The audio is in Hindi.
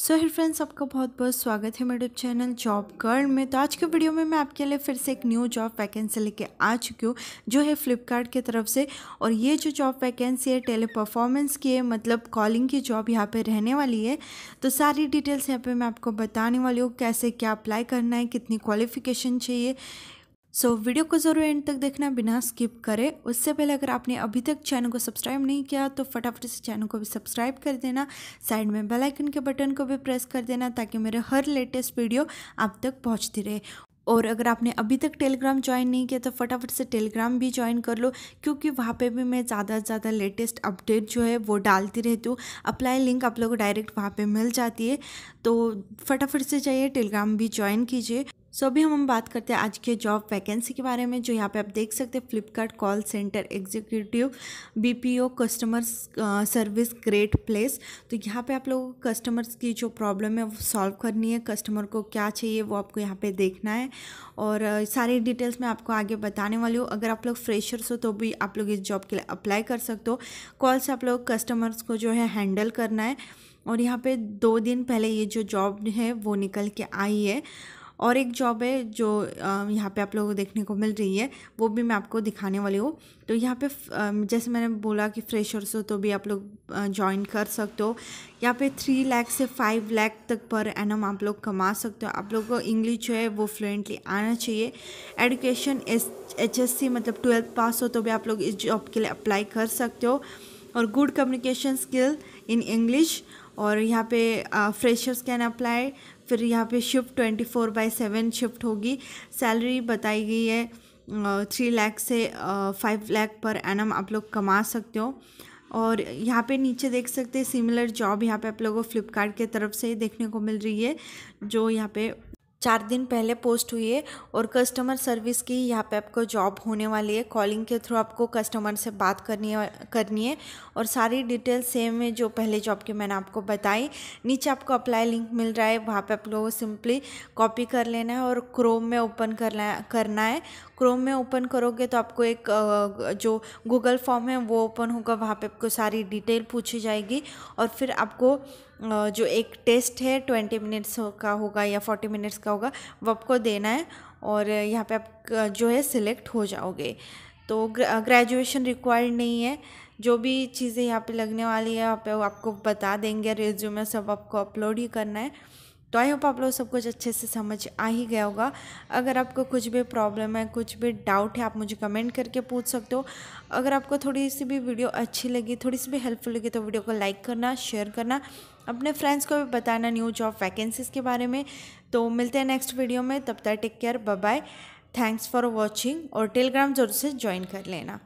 सो हिर फ्रेंड्स आपका बहुत बहुत स्वागत है मेरे चैनल जॉब गर्ल में तो आज के वीडियो में मैं आपके लिए फिर से एक न्यू जॉब वैकेंसी लेके आ चुकी हूँ जो है फ्लिपकार्ट की तरफ से और ये जो जॉब वैकेंसी है टेली परफॉर्मेंस की है मतलब कॉलिंग की जॉब यहाँ पे रहने वाली है तो सारी डिटेल्स यहाँ पर मैं आपको बताने वाली हूँ कैसे क्या अप्लाई करना है कितनी क्वालिफिकेशन चाहिए सो so, वीडियो को ज़रूर एंड तक देखना बिना स्किप करें उससे पहले अगर आपने अभी तक चैनल को सब्सक्राइब नहीं किया तो फटाफट से चैनल को भी सब्सक्राइब कर देना साइड में बेल आइकन के बटन को भी प्रेस कर देना ताकि मेरे हर लेटेस्ट वीडियो आप तक पहुंचती रहे और अगर आपने अभी तक टेलीग्राम ज्वाइन नहीं किया तो फटाफट से टेलीग्राम भी ज्वाइन कर लो क्योंकि वहाँ पे भी मैं ज़्यादा से ज़्यादा लेटेस्ट अपडेट जो है वो डालती रहती हूँ अप्लाई लिंक आप लोगों को डायरेक्ट वहाँ पे मिल जाती है तो फटाफट से जाइए टेलीग्राम भी ज्वाइन कीजिए सो अभी हम बात करते हैं आज के जॉब वैकेंसी के बारे में जो यहाँ पे आप देख सकते हैं Flipkart call centre executive BPO customer service great place तो यहाँ पे आप लोगों को कस्टमर्स की जो प्रॉब्लम है वो सॉल्व करनी है कस्टमर को क्या चाहिए वो आपको यहाँ पे देखना है और सारी डिटेल्स मैं आपको आगे बताने वाली हूँ अगर आप लोग फ्रेशर्स हो तो भी आप लोग इस जॉब के लिए अप्लाई कर सकते हो कॉल से आप लोग कस्टमर्स को जो है हैंडल करना है और यहाँ पर दो दिन पहले ये जो जॉब है वो निकल के आई है और एक जॉब है जो यहाँ पे आप लोगों को देखने को मिल रही है वो भी मैं आपको दिखाने वाली हूँ तो यहाँ पे जैसे मैंने बोला कि फ्रेशर्स हो तो भी आप लोग ज्वाइन कर सकते हो यहाँ पे थ्री लैख से फाइव लैख तक पर एनम आप लोग कमा सकते हो आप लोग को इंग्लिश जो है वो फ्लुएंटली आना चाहिए एडुकेशन एच एस सी मतलब ट्वेल्थ पास हो तो भी आप लोग इस जॉब के लिए अप्लाई कर सकते हो और good communication skill in English और यहाँ पे फ्रेशर्स कैन अप्लाई फिर यहाँ पे shift twenty four by seven shift होगी सैलरी बताई गई है थ्री लाख से फाइव लाख पर एनम आप लोग कमा सकते हो और यहाँ पे नीचे देख सकते हैं सिमिलर जॉब यहाँ पे आप लोगों को फ्लिपकार्ट के तरफ से देखने को मिल रही है जो यहाँ पे चार दिन पहले पोस्ट हुई है और कस्टमर सर्विस की यहाँ पे आपको जॉब होने वाली है कॉलिंग के थ्रू आपको कस्टमर से बात करनी है करनी है और सारी डिटेल सेम है जो पहले जॉब की मैंने आपको बताई नीचे आपको अप्लाई लिंक मिल रहा है वहाँ पे आप लोगों सिंपली कॉपी कर लेना है और क्रोम में ओपन करना करना है क्रोम में ओपन करोगे तो आपको एक जो गूगल फॉर्म है वो ओपन होगा वहाँ पर आपको सारी डिटेल पूछी जाएगी और फिर आपको जो एक टेस्ट है ट्वेंटी मिनट्स का होगा या फोर्टी मिनट्स का होगा वो आपको देना है और यहाँ पे आप जो है सिलेक्ट हो जाओगे तो ग्रेजुएशन रिक्वायर्ड नहीं है जो भी चीज़ें यहाँ पे लगने वाली है यहाँ पे आपको बता देंगे रिज्यूमे सब आपको अपलोड ही करना है तो आई होप आप लोग सब कुछ अच्छे से समझ आ ही गया होगा अगर आपको कुछ भी प्रॉब्लम है कुछ भी डाउट है आप मुझे कमेंट करके पूछ सकते हो अगर आपको थोड़ी सी भी वीडियो अच्छी लगी थोड़ी सी भी हेल्पफुल लगी तो वीडियो को लाइक करना शेयर करना अपने फ्रेंड्स को भी बताना न्यू जॉब वैकेंसीज़ के बारे में तो मिलते हैं नेक्स्ट वीडियो में तब तक take care bye thanks for watching और टेलीग्राम जरूर से ज्वाइन कर लेना